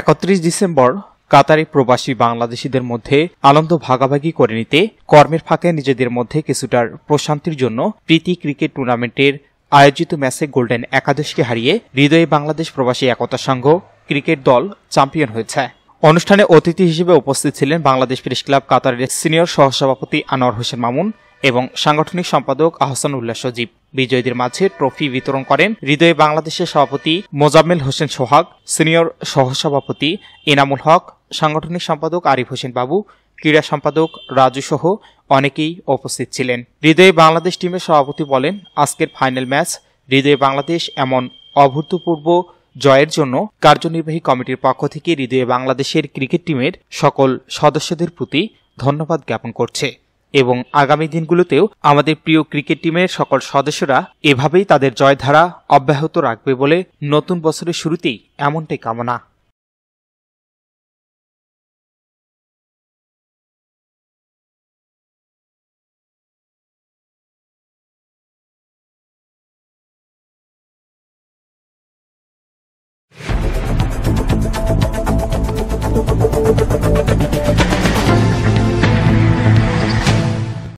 একত্রিশ ডিসেম্বর কাতারে প্রবাসী বাংলাদেশিদের মধ্যে আনন্দ ভাগাভাগি করে নিতে কর্মের ফাঁকে নিজেদের মধ্যে কিছুটার প্রশান্তির জন্য প্রীতি ক্রিকেট টুর্নামেন্টের আয়োজিত ম্যাচে গোল্ডেন একাদশকে হারিয়ে হৃদয়ে বাংলাদেশ প্রবাসী একতা সংঘ ক্রিকেট দল চ্যাম্পিয়ন হয়েছে অনুষ্ঠানে অতিথি হিসেবে উপস্থিত ছিলেন বাংলাদেশ প্রেস ক্লাব কাতারের সিনিয়র সহসভাপতি আনোয়ার হোসেন মামুন এবং সাংগঠনিক সম্পাদক আহসান উল্লাহ সজীব বিজয়ীদের মাঝে ট্রফি বিতরণ করেন হৃদয়ে বাংলাদেশের সভাপতি মোজাম্মেল হোসেন সোহাগ সিনিয়র সহসভাপতি এনামুল হক সাংগঠনিক সম্পাদক আরিফ হোসেন বাবু ক্রীড়া সম্পাদক রাজু সহ অনেকেই উপস্থিত ছিলেন হৃদয়ে বাংলাদেশ টিমের সভাপতি বলেন আজকের ফাইনাল ম্যাচ হৃদয়ে বাংলাদেশ এমন অভূতপূর্ব জয়ের জন্য কার্যনির্বাহী কমিটির পক্ষ থেকে হৃদয়ে বাংলাদেশের ক্রিকেট টিমের সকল সদস্যদের প্রতি ধন্যবাদ জ্ঞাপন করছে এবং আগামী দিনগুলোতেও আমাদের প্রিয় ক্রিকেট টিমের সকল সদস্যরা এভাবেই তাদের জয়ধারা অব্যাহত রাখবে বলে নতুন বছরের শুরুতেই এমনটাই কামনা Thank you.